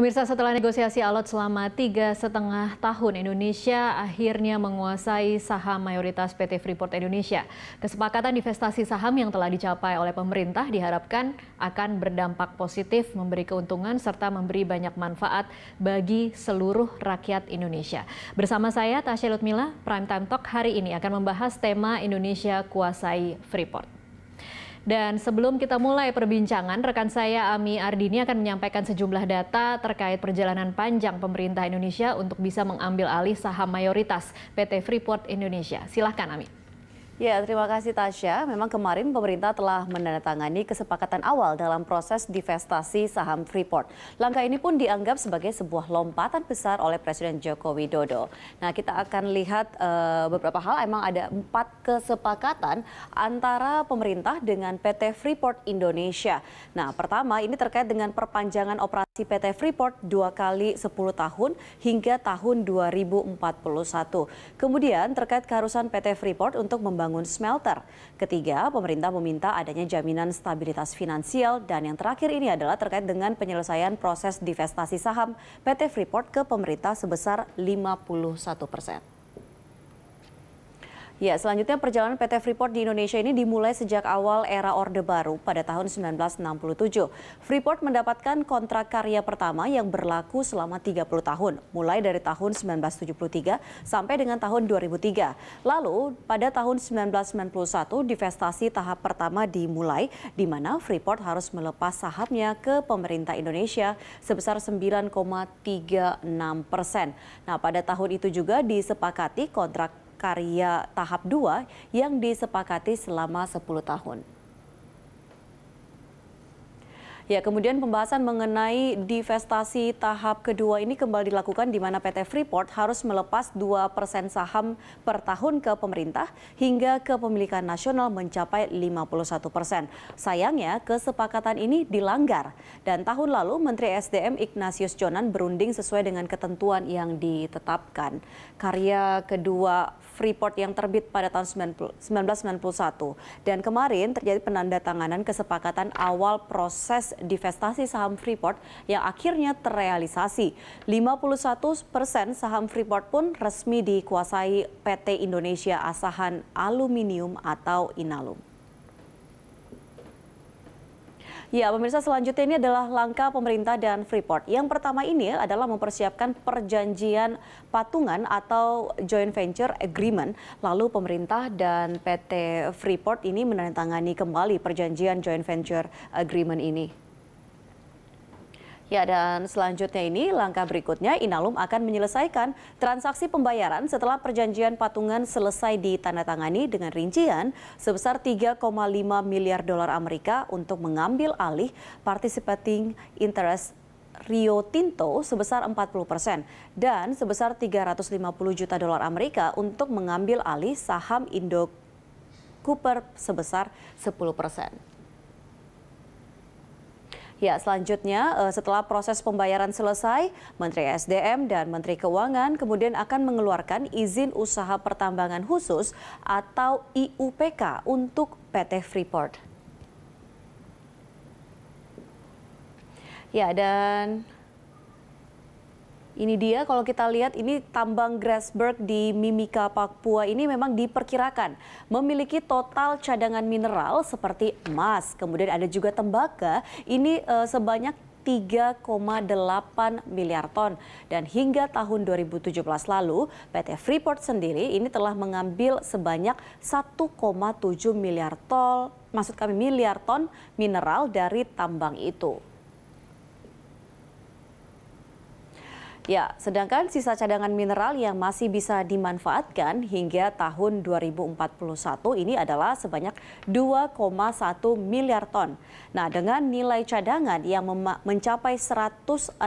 Pemirsa setelah negosiasi alat selama tiga setengah tahun, Indonesia akhirnya menguasai saham mayoritas PT Freeport Indonesia. Kesepakatan investasi saham yang telah dicapai oleh pemerintah diharapkan akan berdampak positif, memberi keuntungan, serta memberi banyak manfaat bagi seluruh rakyat Indonesia. Bersama saya, Tasya Lutmila, Prime Time Talk hari ini akan membahas tema Indonesia Kuasai Freeport. Dan sebelum kita mulai perbincangan, rekan saya Ami Ardini akan menyampaikan sejumlah data terkait perjalanan panjang pemerintah Indonesia untuk bisa mengambil alih saham mayoritas PT Freeport Indonesia. Silahkan Ami. Ya, terima kasih Tasya. Memang kemarin pemerintah telah menandatangani kesepakatan awal dalam proses divestasi saham Freeport. Langkah ini pun dianggap sebagai sebuah lompatan besar oleh Presiden Joko Widodo. Nah, kita akan lihat uh, beberapa hal. Emang ada empat kesepakatan antara pemerintah dengan PT Freeport Indonesia. Nah, pertama ini terkait dengan perpanjangan operasi PT Freeport dua kali 10 tahun hingga tahun 2041. Kemudian terkait keharusan PT Freeport untuk membangun membangun smelter. Ketiga, pemerintah meminta adanya jaminan stabilitas finansial dan yang terakhir ini adalah terkait dengan penyelesaian proses divestasi saham PT Freeport ke pemerintah sebesar 51 persen. Ya, selanjutnya perjalanan PT Freeport di Indonesia ini dimulai sejak awal era Orde Baru pada tahun 1967. Freeport mendapatkan kontrak karya pertama yang berlaku selama 30 tahun, mulai dari tahun 1973 sampai dengan tahun 2003. Lalu, pada tahun 1991 divestasi tahap pertama dimulai di mana Freeport harus melepas sahamnya ke pemerintah Indonesia sebesar 9,36 persen. Nah, pada tahun itu juga disepakati kontrak karya tahap 2 yang disepakati selama 10 tahun. Ya, kemudian pembahasan mengenai divestasi tahap kedua ini kembali dilakukan di mana PT Freeport harus melepas 2% saham per tahun ke pemerintah hingga kepemilikan nasional mencapai 51%. Sayangnya, kesepakatan ini dilanggar dan tahun lalu Menteri SDM Ignatius Jonan berunding sesuai dengan ketentuan yang ditetapkan. Karya kedua Freeport yang terbit pada tahun 1991 dan kemarin terjadi penandatanganan kesepakatan awal proses divestasi saham Freeport yang akhirnya terrealisasi. 51 persen saham Freeport pun resmi dikuasai PT Indonesia Asahan Aluminium atau Inalum. Ya, pemirsa selanjutnya ini adalah langkah pemerintah dan Freeport. Yang pertama ini adalah mempersiapkan perjanjian patungan atau joint venture agreement. Lalu pemerintah dan PT Freeport ini menandatangani kembali perjanjian joint venture agreement ini. Ya dan selanjutnya ini langkah berikutnya Inalum akan menyelesaikan transaksi pembayaran setelah perjanjian patungan selesai ditandatangani dengan rincian sebesar 3,5 miliar dolar Amerika untuk mengambil alih participating interest Rio Tinto sebesar 40 persen dan sebesar 350 juta dolar Amerika untuk mengambil alih saham Indo Cooper sebesar 10 persen. Ya, selanjutnya eh, setelah proses pembayaran selesai, Menteri SDM dan Menteri Keuangan kemudian akan mengeluarkan izin usaha pertambangan khusus atau IUPK untuk PT Freeport. Ya, dan ini dia kalau kita lihat ini tambang Grassberg di Mimika, Papua ini memang diperkirakan memiliki total cadangan mineral seperti emas, kemudian ada juga tembaga ini uh, sebanyak 3,8 miliar ton. Dan hingga tahun 2017 lalu, PT Freeport sendiri ini telah mengambil sebanyak 1,7 miliar ton, maksud kami miliar ton mineral dari tambang itu. Ya, sedangkan sisa cadangan mineral yang masih bisa dimanfaatkan hingga tahun 2041 ini adalah sebanyak 2,1 miliar ton. Nah, dengan nilai cadangan yang mencapai 160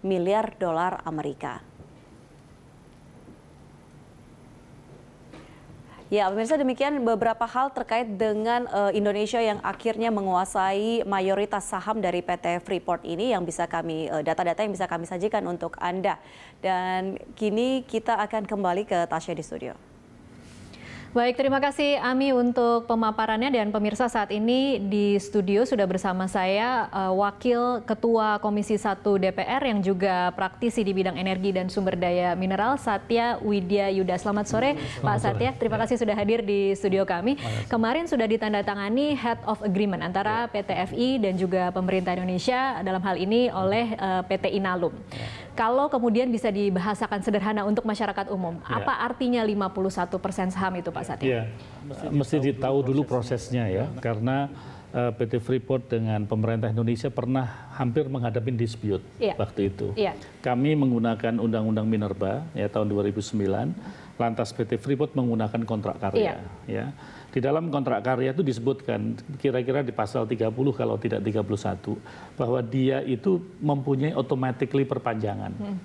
miliar dolar Amerika. Ya, pemirsa demikian beberapa hal terkait dengan uh, Indonesia yang akhirnya menguasai mayoritas saham dari PT Freeport ini yang bisa kami eh, data-data uh, -data yang bisa kami sajikan untuk Anda. Dan kini kita akan kembali ke Tasya di studio. Baik, terima kasih Ami untuk pemaparannya dan pemirsa saat ini di studio sudah bersama saya eh, Wakil Ketua Komisi 1 DPR yang juga praktisi di bidang energi dan sumber daya mineral Satya Widya Yuda. Selamat sore Selamat Pak sore. Satya, terima ya. kasih sudah hadir di studio kami. Kemarin sudah ditandatangani Head of Agreement antara ya. PT FI dan juga pemerintah Indonesia dalam hal ini oleh eh, PT Inalum. Ya. Kalau kemudian bisa dibahasakan sederhana untuk masyarakat umum, apa artinya 51% saham itu Pak saat ini? Ya, mesti ditahu dulu prosesnya ya, karena uh, eh, PT Freeport dengan pemerintah Indonesia pernah hampir menghadapi dispute ya. waktu itu. Ya. Kami menggunakan Undang-Undang Minerba ya tahun 2009, lantas PT Freeport menggunakan kontrak karya. ya. Ya. Di dalam kontrak karya itu disebutkan kira-kira di pasal 30 kalau tidak 31 bahwa dia itu mempunyai automatically perpanjangan. Hmm.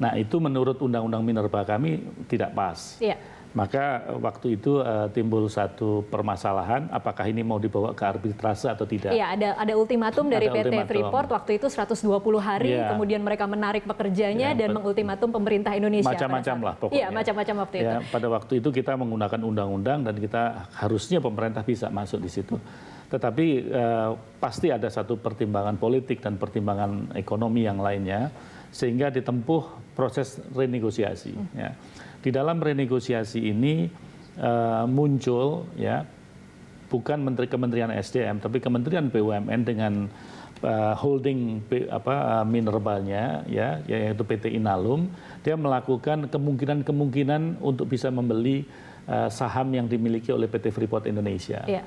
Nah itu menurut Undang-Undang Minerba kami tidak pas. Yeah maka waktu itu uh, timbul satu permasalahan, apakah ini mau dibawa ke arbitrase atau tidak? Iya, ada ada ultimatum dari ada PT ultimatum. Freeport waktu itu 120 hari, ya. kemudian mereka menarik pekerjanya ya, dan mengultimatum pemerintah Indonesia. Macam-macam lah pokoknya. Iya, macam-macam waktu ya, itu. Iya, pada waktu itu kita menggunakan undang-undang dan kita harusnya pemerintah bisa masuk di situ. Tetapi uh, pasti ada satu pertimbangan politik dan pertimbangan ekonomi yang lainnya, sehingga ditempuh proses renegosiasi. Hmm. Ya di dalam renegosiasi ini uh, muncul ya bukan menteri kementerian SDM tapi kementerian BUMN dengan uh, holding apa uh, minerbalnya ya yaitu PT Inalum dia melakukan kemungkinan-kemungkinan untuk bisa membeli uh, saham yang dimiliki oleh PT Freeport Indonesia. Yeah.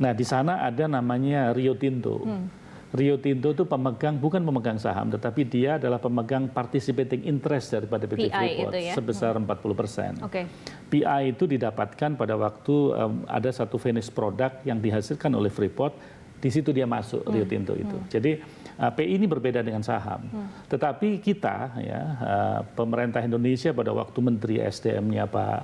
Nah, di sana ada namanya Rio Tinto. Hmm Rio Tinto itu pemegang bukan pemegang saham tetapi dia adalah pemegang participating interest daripada PT Freeport ya? sebesar hmm. 40 persen. Okay. PI itu didapatkan pada waktu um, ada satu finished product yang dihasilkan oleh Freeport di situ dia masuk hmm. Rio Tinto itu. Hmm. Jadi uh, eh, PI ini berbeda dengan saham. Hmm. Tetapi kita ya uh, pemerintah Indonesia pada waktu menteri SDM-nya Pak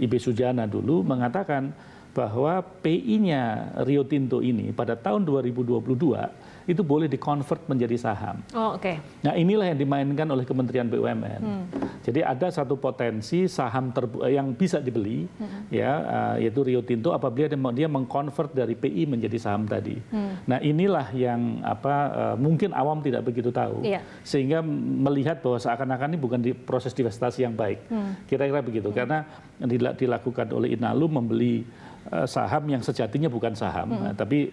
Ibe Sujana dulu mengatakan bahwa PI-nya Rio Tinto ini pada tahun 2022 itu boleh dikonvert menjadi saham. Oh, oke. Okay. Nah, inilah yang dimainkan oleh Kementerian BUMN. Hmm. Jadi ada satu potensi saham eh, yang bisa dibeli hmm. ya uh, yaitu Rio Tinto apabila dia, dia mengkonvert dari PI menjadi saham tadi. Hmm. Nah, inilah yang apa uh, mungkin awam tidak begitu tahu. Yeah. Sehingga melihat bahwa seakan-akan ini bukan di proses divestasi yang baik. Hmm. Kira-kira hmm. begitu hmm. karena dilakukan oleh Inalum membeli saham yang sejatinya bukan saham, hmm. Nah, tapi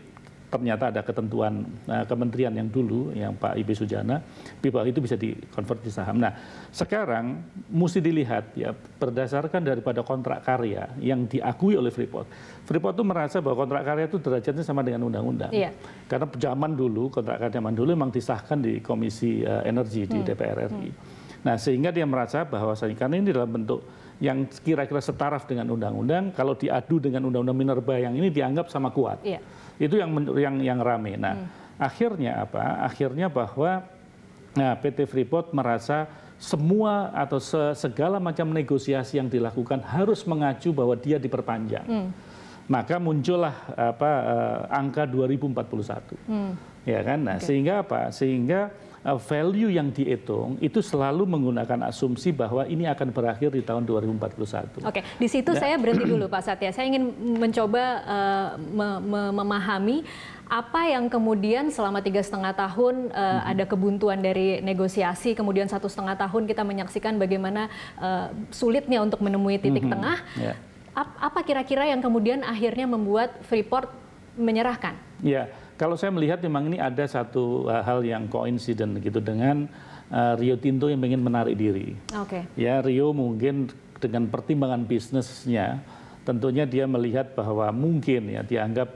ternyata ada ketentuan nah, kementerian yang dulu yang Pak Ibu Sujana pipa itu bisa dikonvert di saham. Nah, sekarang mesti dilihat ya berdasarkan daripada kontrak karya yang diakui oleh Freeport. Freeport itu merasa bahwa kontrak karya itu derajatnya sama dengan undang-undang. Iya. Karena zaman dulu kontrak karya zaman dulu memang disahkan di Komisi uh, Energi di hmm. DPR RI. Hmm. Nah, sehingga dia merasa bahwa karena ini dalam bentuk yang kira-kira setaraf dengan undang-undang, kalau diadu dengan undang-undang Minerba yang ini dianggap sama kuat. Iya itu yang yang yang rame nah hmm. akhirnya apa akhirnya bahwa nah, PT Freeport merasa semua atau segala macam negosiasi yang dilakukan harus mengacu bahwa dia diperpanjang hmm. maka muncullah apa eh, angka 2041 hmm. ya kan nah okay. sehingga apa sehingga Eh, value yang dihitung itu selalu menggunakan asumsi bahwa ini akan berakhir di tahun 2041. Oke, di situ nah, saya berhenti dulu Pak Satya. Saya ingin mencoba uh, me me memahami apa yang kemudian selama tiga setengah tahun uh, hmm. ada kebuntuan dari negosiasi, kemudian satu setengah tahun kita menyaksikan bagaimana uh, sulitnya untuk menemui titik hmm. tengah. Yeah. apa kira-kira yang kemudian akhirnya membuat Freeport menyerahkan? Ya. Yeah kalau saya melihat memang ini ada satu eh, hal yang koinsiden gitu dengan uh, Rio Tinto yang ingin menarik diri. Oke. Okay. Ya Rio mungkin dengan pertimbangan bisnisnya tentunya dia melihat bahwa mungkin ya dianggap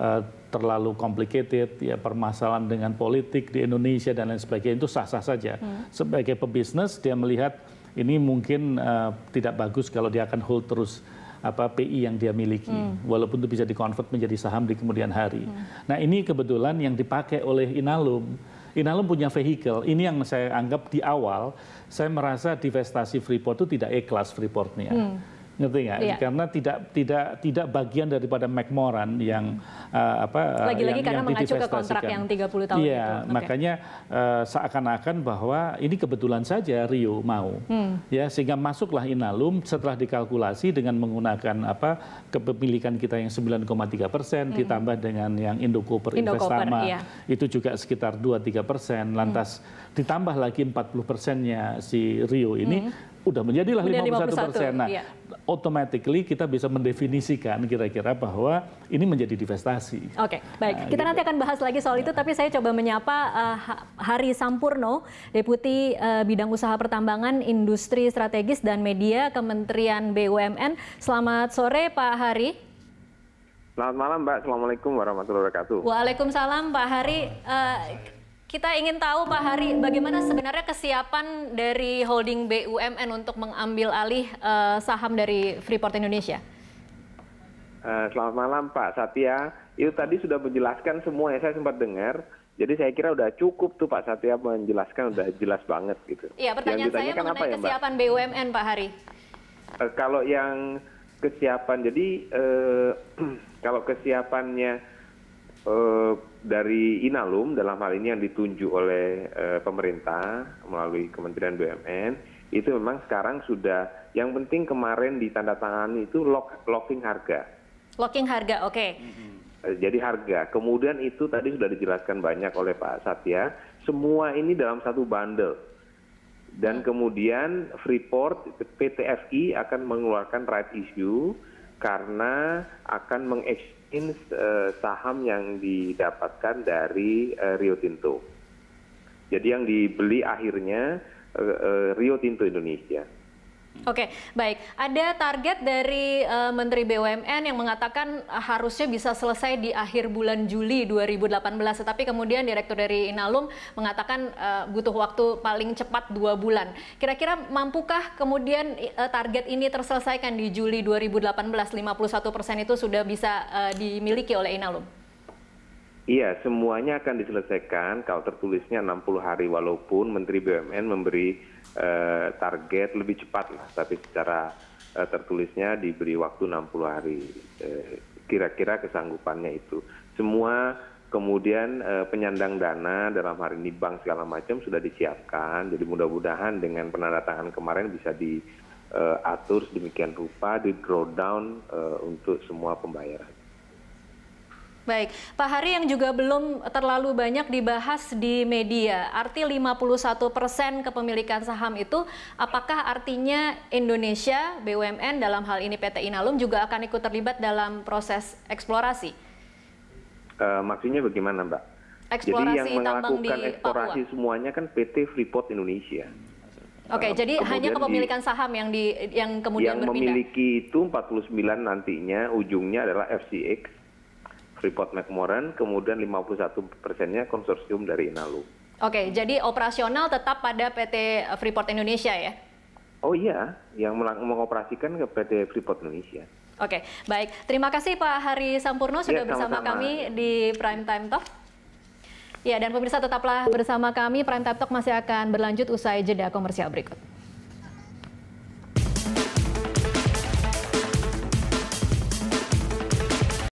uh, terlalu complicated ya permasalahan dengan politik di Indonesia dan lain sebagainya itu sah-sah saja. Hmm. Sebagai pebisnis dia melihat ini mungkin uh, tidak bagus kalau dia akan hold terus apa PI yang dia miliki, hmm. walaupun itu bisa dikonvert menjadi saham di kemudian hari. Hmm. Nah ini kebetulan yang dipakai oleh Inalum. Inalum punya vehicle, ini yang saya anggap di awal, saya merasa divestasi Freeport itu tidak ikhlas Freeportnya. Hmm ngerti nggak? Ya. Karena tidak tidak tidak bagian daripada McMoran yang uh, apa eh, lagi-lagi karena yang mengacu ke kontrak yang 30 tahun ya, itu. makanya okay. uh, eh, seakan-akan bahwa ini kebetulan saja Rio mau. Hmm. Ya, sehingga masuklah Inalum setelah dikalkulasi dengan menggunakan apa kepemilikan kita yang 9,3 persen hmm. ditambah dengan yang Indocoper Indo Investama iya. itu juga sekitar 2-3 persen lantas hmm. ditambah lagi 40 persennya si Rio ini hmm udah menjadi menjadilah 51 persen. Nah, iya. automatically kita bisa mendefinisikan kira-kira bahwa ini menjadi divestasi. Oke, okay, baik. Nah, kita gitu. nanti akan bahas lagi soal itu, iya. tapi saya coba menyapa uh, Hari Sampurno, Deputi uh, Bidang Usaha Pertambangan, Industri Strategis dan Media Kementerian BUMN. Selamat sore Pak Hari. Selamat malam Mbak, Assalamualaikum warahmatullahi wabarakatuh. Waalaikumsalam Pak Hari. Uh, kita ingin tahu Pak Hari, bagaimana sebenarnya kesiapan dari holding BUMN untuk mengambil alih uh, saham dari Freeport Indonesia? Uh, selamat malam Pak Satya. Itu tadi sudah menjelaskan semua yang saya sempat dengar. Jadi saya kira sudah cukup tuh Pak Satya menjelaskan sudah jelas banget gitu. Iya, pertanyaan saya kan mengenai apa ya, kesiapan Mbak? BUMN Pak Hari. Uh, kalau yang kesiapan, jadi uh, kalau kesiapannya Eh, dari inalum dalam hal ini yang ditunjuk oleh eh, pemerintah melalui kementerian bumn itu memang sekarang sudah yang penting kemarin ditandatangani itu lock, locking harga locking harga oke okay. Mm-hmm. Eh, jadi harga kemudian itu tadi sudah dijelaskan banyak oleh pak satya semua ini dalam satu bundle dan hmm. kemudian Freeport PTFI akan mengeluarkan right issue karena akan mengeks in eh, saham yang didapatkan dari eh, Rio Tinto. Jadi yang dibeli akhirnya eh, Rio Tinto Indonesia. Oke, okay, baik. Ada target dari uh, Menteri BUMN yang mengatakan eh, harusnya bisa selesai di akhir bulan Juli 2018, tetapi kemudian Direktur dari Inalum mengatakan uh, butuh waktu paling cepat dua bulan. Kira-kira mampukah kemudian uh, target ini terselesaikan di Juli 2018? 51 persen itu sudah bisa uh, dimiliki oleh Inalum. Iya, semuanya akan diselesaikan kalau tertulisnya 60 hari, walaupun Menteri BUMN memberi Eh, target lebih cepat lah, tapi secara eh, tertulisnya diberi waktu 60 hari. Eh, kira-kira kesanggupannya itu. Semua kemudian penyandang dana dalam hari ini bank segala macam sudah disiapkan. Jadi mudah-mudahan dengan penandatangan kemarin bisa diatur sedemikian rupa di drawdown untuk semua pembayaran. Baik, Pak Hari yang juga belum terlalu banyak dibahas di media, arti 51 persen kepemilikan saham itu, apakah artinya Indonesia, BUMN dalam hal ini PT Inalum juga akan ikut terlibat dalam proses eksplorasi? Uh, maksudnya bagaimana Mbak? Eksplorasi jadi yang melakukan eksplorasi Papua. semuanya kan PT Freeport Indonesia. Oke, okay, uh, jadi hanya kepemilikan saham yang di yang kemudian yang berpindah. Yang memiliki itu 49 nantinya ujungnya adalah FCX Freeport McMoran, kemudian 51 persennya konsorsium dari Inalum. Oke, jadi operasional tetap pada PT Freeport Indonesia ya? Oh iya, yang mengoperasikan ke PT Freeport Indonesia. Oke, baik. Terima kasih Pak Hari Sampurno ya, sudah ya, sama -sama. bersama kami di Prime Time Talk. Ya, dan pemirsa tetaplah bersama kami. Prime Time Talk masih akan berlanjut usai jeda komersial berikut.